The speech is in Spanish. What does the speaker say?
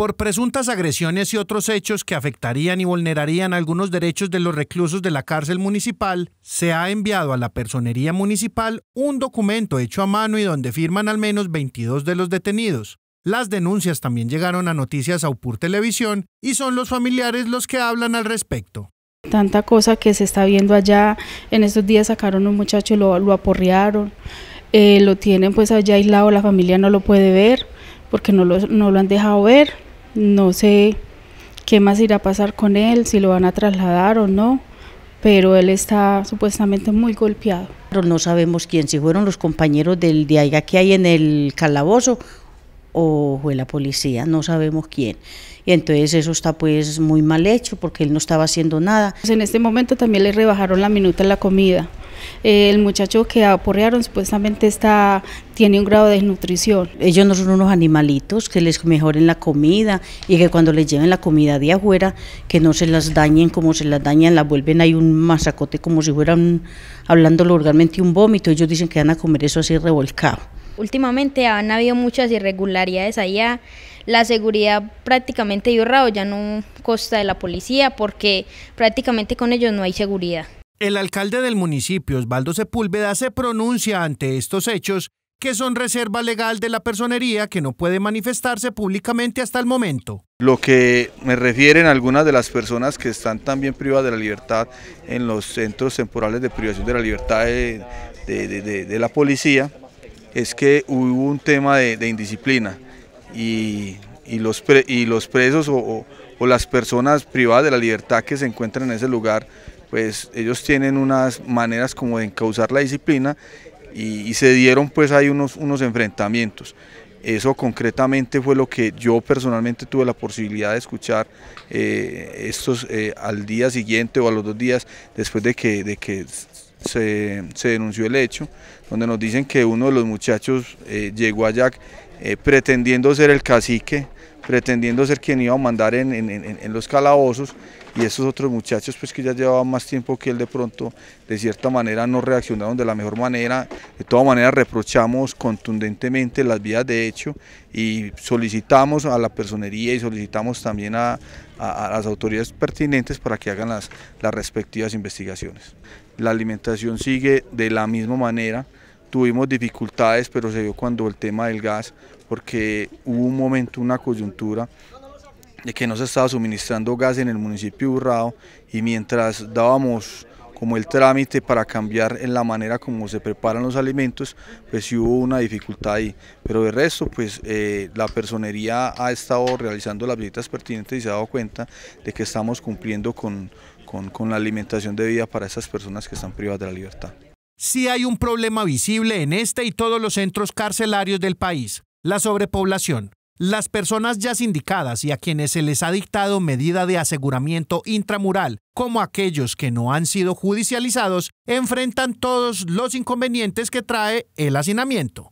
por presuntas agresiones y otros hechos que afectarían y vulnerarían algunos derechos de los reclusos de la cárcel municipal, se ha enviado a la personería municipal un documento hecho a mano y donde firman al menos 22 de los detenidos. Las denuncias también llegaron a Noticias Aupur Televisión y son los familiares los que hablan al respecto. Tanta cosa que se está viendo allá, en estos días sacaron un muchacho y lo, aporrearon, eh, lo tienen pues allá aislado, la familia no lo puede ver porque no no lo han dejado ver. No sé qué más irá a pasar con él, si lo van a trasladar o no, pero él está supuestamente muy golpeado. Pero No sabemos quién, si fueron los compañeros del allá que hay en el calabozo o fue la policía, no sabemos quién. Y entonces eso está pues muy mal hecho porque él no estaba haciendo nada. Pues en este momento también le rebajaron la minuta en la comida. Eh, el muchacho que aporrearon supuestamente está, tiene un grado de desnutrición. Ellos no son unos animalitos que les mejoren la comida y que cuando les lleven la comida de afuera, que no se las dañen como se las dañan, la vuelven ahí un masacote como si fueran, hablando vulgarmente, un vómito. Ellos dicen que van a comer eso así revolcado. Últimamente han habido muchas irregularidades allá. La seguridad prácticamente yo ya no consta de la policía porque prácticamente con ellos no hay seguridad. El alcalde del municipio, Osvaldo Sepúlveda, se pronuncia ante estos hechos que son reserva legal de la personería que no puede manifestarse públicamente hasta el momento. Lo que me refieren algunas de las personas que están también privadas de la libertad en los centros temporales de privación de la libertad de, la policía es que hubo un tema de, indisciplina y, los y los presos o o las personas privadas de la libertad que se encuentran en ese lugar, pues ellos tienen unas maneras como de encauzar la disciplina y, se dieron pues ahí unos, unos enfrentamientos. Eso concretamente fue lo que yo personalmente tuve la posibilidad de escuchar eh, estos eh, al día siguiente o a los dos días después de que, de que se, se, denunció el hecho, donde nos dicen que uno de los muchachos eh, llegó allá eh, pretendiendo ser el cacique pretendiendo ser quien iba a mandar en, los calabozos y estos otros muchachos pues que ya llevaban más tiempo que él de pronto de cierta manera no reaccionaron de la mejor manera, de todas maneras reprochamos contundentemente las vías de hecho y solicitamos a la personería y solicitamos también a, a las autoridades pertinentes para que hagan las, las respectivas investigaciones. La alimentación sigue de la misma manera, Tuvimos dificultades, pero se dio cuando el tema del gas, porque hubo un momento, una coyuntura de que no se estaba suministrando gas en el municipio de Urrao y mientras dábamos como el trámite para cambiar en la manera como se preparan los alimentos, pues hubo una dificultad ahí. Pero de resto, pues eh, la personería ha estado realizando las visitas pertinentes y se ha dado cuenta de que estamos cumpliendo con, con la alimentación debida para esas personas que están privadas de la libertad. Si hay un problema visible en este y todos los centros carcelarios del país, la sobrepoblación. Las personas ya sindicadas y a quienes se les ha dictado medida de aseguramiento intramural, como aquellos que no han sido judicializados, enfrentan todos los inconvenientes que trae el hacinamiento.